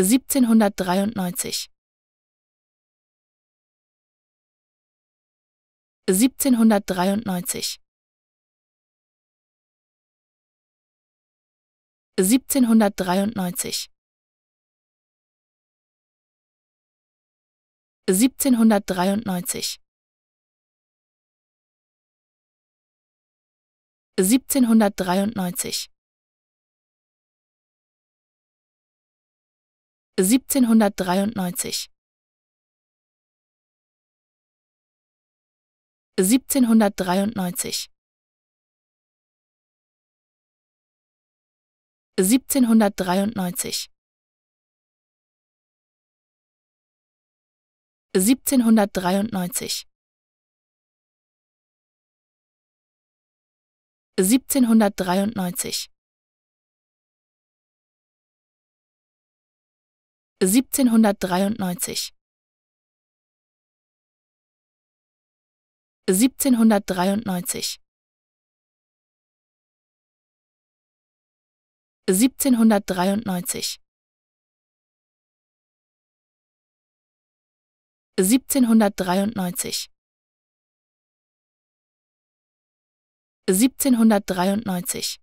1793 1793 1793 1793 1793 1793 1793 1793 1793 1793 1793 1793 1793 1793 1793